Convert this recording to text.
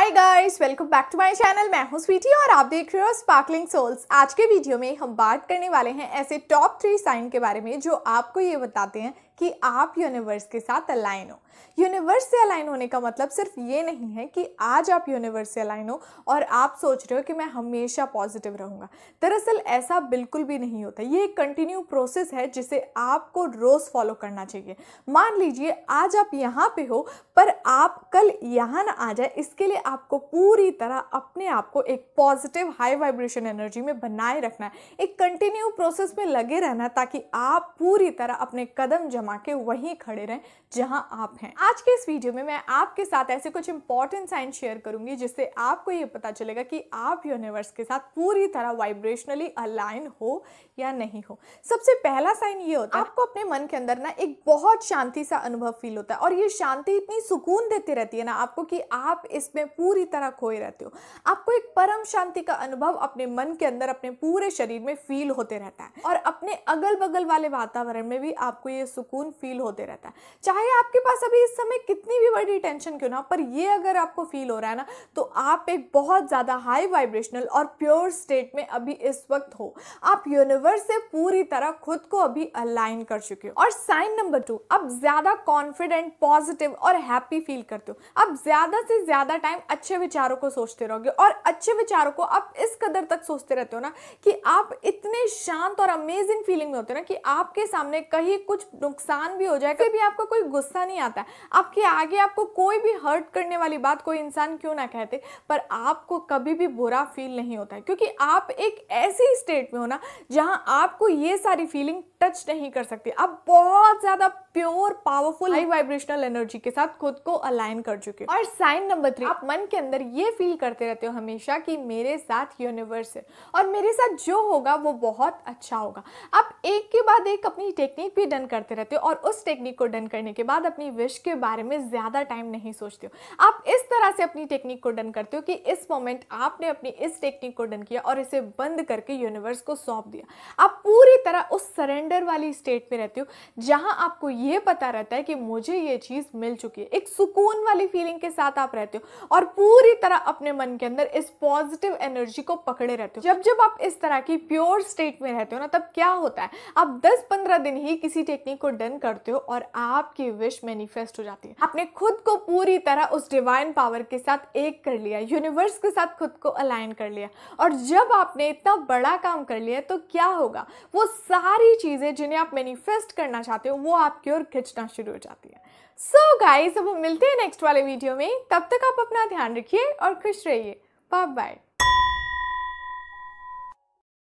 hi guys welcome back to my channel मैं हूं स्वीटी और आप देख रहे हो स्पार्कलिंग सोल्स आज के वीडियो में हम बात करने वाले हैं ऐसे टॉप थ्री साइन के बारे में जो आपको ये बताते हैं कि आप यूनिवर्स के साथ अलाइन हो यूनिवर्स से अलाइन होने का मतलब सिर्फ ये नहीं है कि आज आप यूनिवर्स से अलाइन हो और आप सोच रहे हो कि मैं हमेशा पॉजिटिव रहूँगा दरअसल ऐसा बिल्कुल भी नहीं होता ये एक कंटिन्यू प्रोसेस है जिसे आपको रोज़ फॉलो करना चाहिए मान लीजिए आज आप यहाँ पे हो पर आप कल यहाँ ना आ जाए इसके लिए आपको पूरी तरह अपने आप को एक पॉजिटिव हाई वाइब्रेशन एनर्जी में बनाए रखना है एक कंटिन्यू प्रोसेस में लगे रहना ताकि आप पूरी तरह अपने कदम जमा जमा के वहीं खड़े रहें जहां आप हैं आज के इस वीडियो में मैं आपके साथ ऐसे कुछ इंपॉर्टेंट साइन शेयर करूंगी जिससे आपको ये पता चलेगा कि आप यूनिवर्स के साथ पूरी तरह वाइब्रेशनली अलाइन हो या नहीं हो सबसे पहला साइन ये होता है आपको अपने मन के अंदर ना एक बहुत शांति सा अनुभव फील होता है और ये शांति इतनी सुकून देती रहती है ना आपको कि आप इसमें पूरी तरह खोए रहते हो आपको एक परम शांति का अनुभव अपने मन के अंदर अपने पूरे शरीर में फील होते रहता है और अपने अगल बगल वाले वातावरण में भी आपको ये सुकून सुकून फील होते रहता है चाहे आपके पास अभी इस समय कितनी भी बड़ी टेंशन क्यों ना पर ये अगर आपको फील हो रहा है ना तो आप एक बहुत ज़्यादा हाई वाइब्रेशनल और प्योर स्टेट में अभी इस वक्त हो आप यूनिवर्स से पूरी तरह खुद को अभी अलाइन कर चुके हो और साइन नंबर टू आप ज़्यादा कॉन्फिडेंट पॉजिटिव और हैप्पी फील करते हो आप ज़्यादा से ज़्यादा टाइम अच्छे विचारों को सोचते रहोगे और अच्छे विचारों को आप इस कदर तक सोचते रहते हो ना कि आप इतने शांत और अमेजिंग फीलिंग में होते हो ना कि आपके सामने कहीं कुछ नुकसान नुकसान भी हो जाए कभी आपको कोई गुस्सा नहीं आता आपके आगे आपको कोई भी हर्ट करने वाली बात कोई इंसान क्यों ना कहते पर आपको कभी भी बुरा फील नहीं होता है क्योंकि आप एक ऐसी स्टेट में हो ना जहाँ आपको ये सारी फीलिंग टच नहीं कर सकती आप बहुत ज़्यादा pure powerful high vibrational energy के साथ खुद को अलाइन कर चुके और साइन नंबर थ्री आप मन के अंदर ये फील करते रहते हो हमेशा कि मेरे साथ यूनिवर्स है और मेरे साथ जो होगा वो बहुत अच्छा होगा आप एक के बाद एक अपनी टेक्निक भी डन करते रहते हो और उस टेक्निक को डन करने के बाद अपनी विश के बारे में ज़्यादा टाइम नहीं सोचते हो आप इस तरह से अपनी टेक्निक को डन करते हो कि इस मोमेंट आपने अपनी इस टेक्निक को डन किया और इसे बंद करके यूनिवर्स को सौंप दिया आप पूरी तरह उस सरेंडर वाली स्टेट में रहते हो जहाँ आपको ये पता रहता है कि मुझे ये चीज़ मिल चुकी है एक सुकून वाली फीलिंग के साथ आप रहते हो और पूरी तरह अपने मन के अंदर इस पॉजिटिव एनर्जी को पकड़े रहते हो जब जब आप इस तरह की प्योर स्टेट में रहते हो ना तब क्या होता है है आप 10-15 दिन ही किसी टेक्निक को डन करते हो और आपकी विश मैनिफेस्ट हो जाती है आपने खुद को पूरी तरह उस डिवाइन पावर के साथ एक कर लिया यूनिवर्स के साथ खुद को अलाइन कर लिया और जब आपने इतना बड़ा काम कर लिया तो क्या होगा वो सारी चीज़ें जिन्हें आप मैनिफेस्ट करना चाहते हो वो आपकी ओर खिंचना शुरू हो जाती है सो so गाइस अब मिलते हैं नेक्स्ट वाले वीडियो में तब तक आप अपना ध्यान रखिए और खुश रहिए बाय बाय